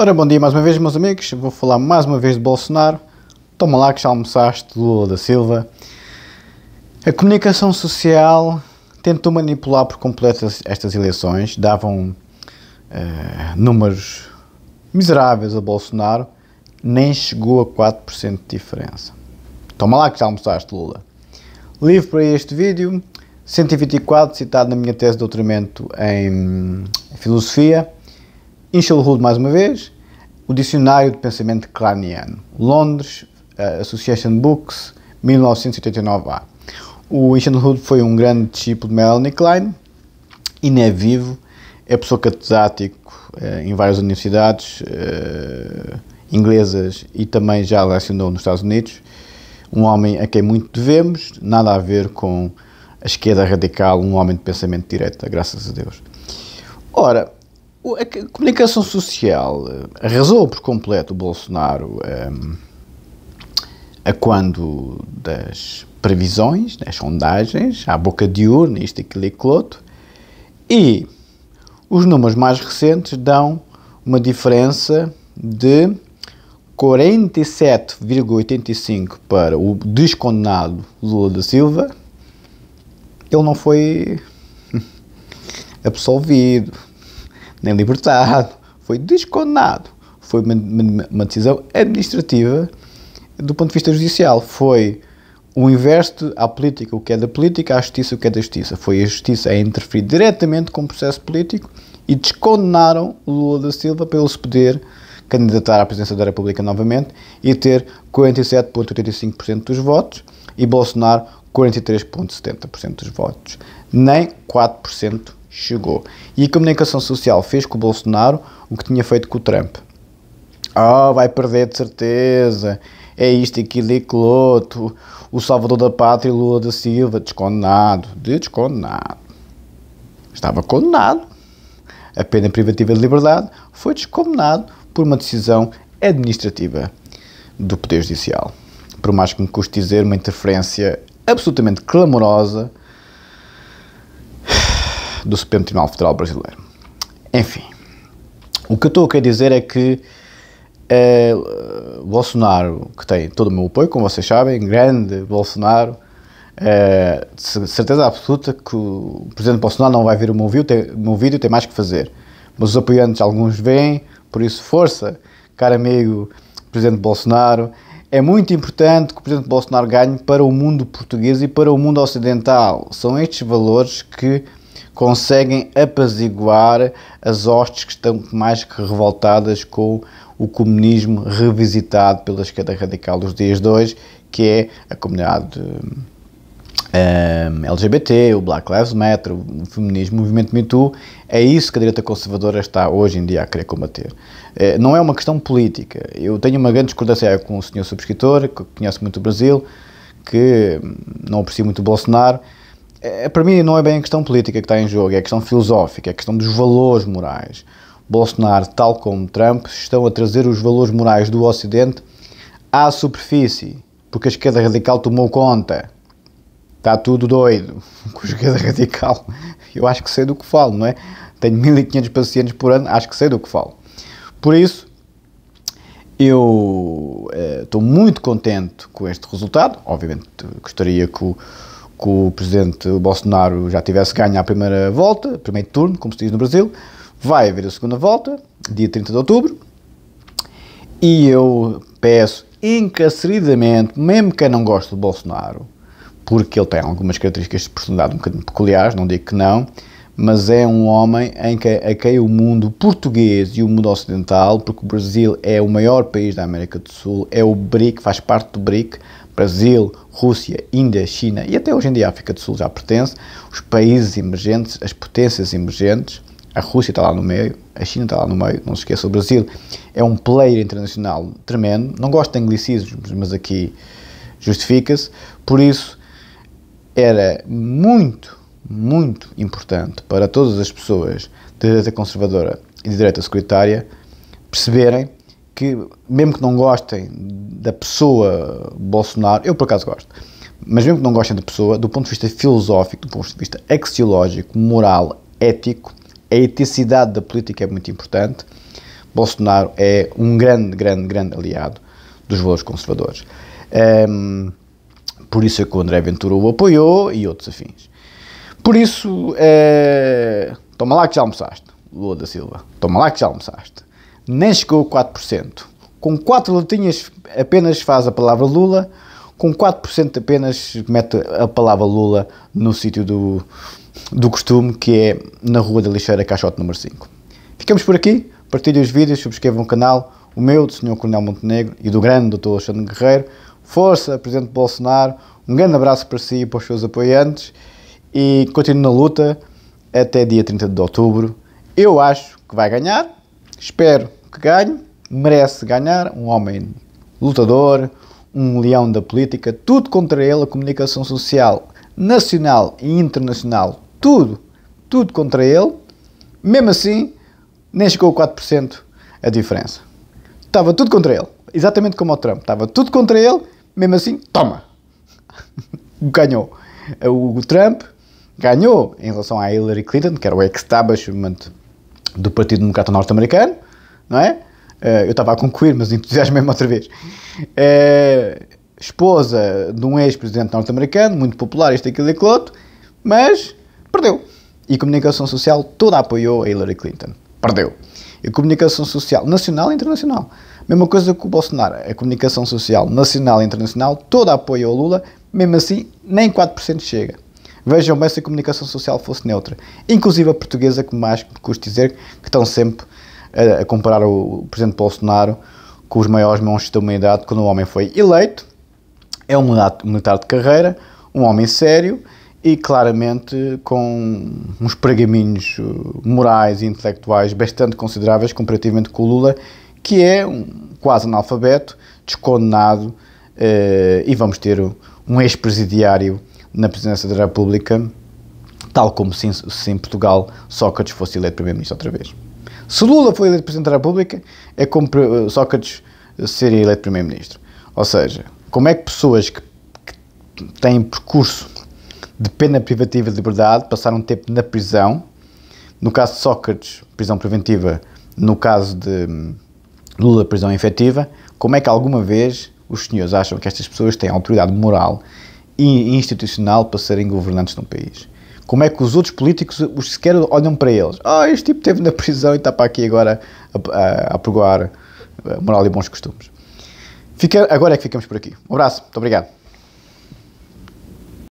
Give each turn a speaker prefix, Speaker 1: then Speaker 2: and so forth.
Speaker 1: Ora, bom dia mais uma vez, meus amigos. Vou falar mais uma vez de Bolsonaro. Toma lá que já almoçaste, Lula da Silva. A comunicação social tentou manipular por completo estas eleições, davam uh, números miseráveis a Bolsonaro, nem chegou a 4% de diferença. Toma lá que já almoçaste, Lula. Livro para este vídeo, 124, citado na minha tese de doutoramento em Filosofia Inshelhood, mais uma vez, o Dicionário de Pensamento Kleiniano, Londres, eh, Association Books, 1989A. O Inshelhood foi um grande discípulo de Melanie Klein, e não é vivo, é professor catedrático eh, em várias universidades eh, inglesas e também já lecionou nos Estados Unidos. Um homem a quem muito devemos, nada a ver com a esquerda radical, um homem de pensamento direto, graças a Deus. Ora, a comunicação social eh, arrasou por completo o Bolsonaro um, ehm, a quando das previsões, das sondagens, à boca de urna, isto, aquilo e aquilo e os números mais recentes dão uma diferença de 47,85 para o descondenado Lula da Silva. Ele não foi absolvido nem libertado, foi descondenado. Foi uma, uma, decisão administrativa do ponto de vista judicial. Foi o inverso à política, o que é da política, à justiça, o que é da justiça. Foi a justiça a interferir diretamente com o processo político e descondenaram Lula da Silva pelo se poder candidatar à presidência da República novamente e ter 47,85% dos votos e Bolsonaro 43,70% dos votos, nem 4% chegou. E a comunicação social fez com o Bolsonaro o que tinha feito com o Trump. Ah, oh, vai perder de certeza. É isto, é aquilo e é aquilo outro. O Salvador da Pátria, Lula da Silva, descondenado. Descondenado. Estava condenado. A pena privativa de liberdade foi descondenado por uma decisão administrativa do Poder Judicial. Por mais que me custe dizer, uma interferência absolutamente clamorosa do Supremo Tribunal Federal Brasileiro. Enfim, o que eu estou a querer dizer é que eh, Bolsonaro, que tem todo o meu apoio, como vocês sabem, grande Bolsonaro, eh, certeza absoluta que o presidente Bolsonaro não vai ver o meu vídeo, tem, o meu vídeo tem mais que fazer. Mas os apoiantes, alguns vêm, por isso, força, caro amigo presidente Bolsonaro. É muito importante que o presidente Bolsonaro ganhe para o mundo português e para o mundo ocidental. São estes valores que conseguem apaziguar as hostes que estão mais que revoltadas com o comunismo revisitado pela esquerda radical dos dias de hoje, que é a comunidade um, ehm, LGBT, o Black Lives Matter, o feminismo, o movimento Me Too, é isso que a direita conservadora está hoje em dia a querer combater. É, não é uma questão política. Eu tenho uma grande discordância com o senhor subscritor, que conhece muito o Brasil, que não aprecia muito o Bolsonaro, é, para mim não é bem a questão política que está em jogo, é a questão filosófica, é a questão dos valores morais. Bolsonaro, tal como Trump, estão a trazer os valores morais do Ocidente à superfície, porque a esquerda radical tomou conta. Está tudo doido com a esquerda radical. Eu acho que sei do que falo, não é? Tenho 1500 pacientes por ano, acho que sei do que falo. Por isso, eu eh, estou muito contente com este resultado. Obviamente, gostaria que o que o presidente Bolsonaro já tivesse ganho a primeira volta, primeiro turno, como se diz no Brasil, vai haver a segunda volta, dia 30 de outubro, e eu peço encarceridamente, mesmo quem não gosta de Bolsonaro, porque ele tem algumas características de personalidade um bocadinho peculiares, não digo que não, mas é um homem em que, a quem o mundo português e o mundo ocidental, porque o Brasil é o maior país da América do Sul, é o BRIC, faz parte do BRIC, Brasil, Rússia, Índia, China e até hoje em dia a África do Sul já pertence, os países emergentes, as potências emergentes, a Rússia está lá no meio, a China está lá no meio, não se esqueça, o Brasil é um player internacional tremendo, não gosto de anglicismos, mas aqui justifica-se, por isso era muito, muito importante para todas as pessoas de direita conservadora e de direita securitária perceberem que, mesmo que não gostem da pessoa Bolsonaro, eu por acaso gosto, mas mesmo que não gostem da pessoa, do ponto de vista filosófico, do ponto de vista axiológico, moral, ético, a eticidade da política é muito importante. Bolsonaro é um grande, grande, grande aliado dos valores conservadores. Um, ehm, por isso é que o André Ventura o apoiou e outros afins. Por isso, é... toma lá que já almoçaste, Lua da Silva. Toma lá que já almoçaste nem chegou a 4%. Com 4 letrinhas apenas faz a palavra Lula, com 4% apenas mete a palavra Lula no sítio do, do costume, que é na Rua da Lixeira, caixote número 5. Ficamos por aqui, partilhem os vídeos, subscrevam o canal, o meu, do Sr. Coronel Montenegro e do grande Dr. Alexandre Guerreiro. Força, Presidente Bolsonaro, um grande abraço para si e para os seus apoiantes e continue na luta até dia 30 de outubro. Eu acho que vai ganhar, espero que ganhe, merece ganhar, um homem lutador, um leão da política, tudo contra ele, a comunicação social nacional e internacional, tudo, tudo contra ele. Mesmo assim, nem chegou a 4% a diferença. Estava tudo contra ele, exatamente como o Trump. Estava tudo contra ele, mesmo assim, toma! Ganhou. O Trump ganhou em relação a Hillary Clinton, que era o ex-establishment do Partido Democrata Norte-Americano, não é? Uh, eu estava a concluir, mas entusiasmo-me outra vez. Uh, esposa de um ex-presidente norte-americano, muito popular, este, aquilo e aquilo mas perdeu. E a comunicação social toda apoiou a Hillary Clinton. Perdeu. E a comunicação social nacional e internacional. Mesma coisa que o Bolsonaro. A comunicação social nacional e internacional toda apoiou Lula, mesmo assim, nem 4% chega. Vejam bem se a comunicação social fosse neutra. Inclusive a portuguesa, que mais me custa dizer, que estão sempre a, a comparar o, presidente Bolsonaro com os maiores monstros da humanidade quando o homem foi eleito. É um militar de carreira, um homem sério e claramente com uns pergaminhos uh, morais e intelectuais bastante consideráveis comparativamente com o Lula, que é um quase analfabeto, descondenado eh, e vamos ter um ex-presidiário na presidência da República, tal como se, se em Portugal Sócrates fosse eleito primeiro-ministro outra vez. Se Lula foi eleito Presidente da República, é como Sócrates seria eleito Primeiro-Ministro. Ou seja, como é que pessoas que, que têm percurso de pena privativa de liberdade passaram um tempo na prisão, no caso de Sócrates, prisão preventiva, no caso de hum, Lula, prisão efetiva, como é que alguma vez os senhores acham que estas pessoas têm autoridade moral e institucional para serem governantes de um país? como é que os outros políticos os sequer olham para eles. Ah, oh, este tipo esteve na prisão e está para aqui agora a, a, a pregoar eh, moral e bons costumes. Fica, agora é que ficamos por aqui. Um abraço, muito obrigado.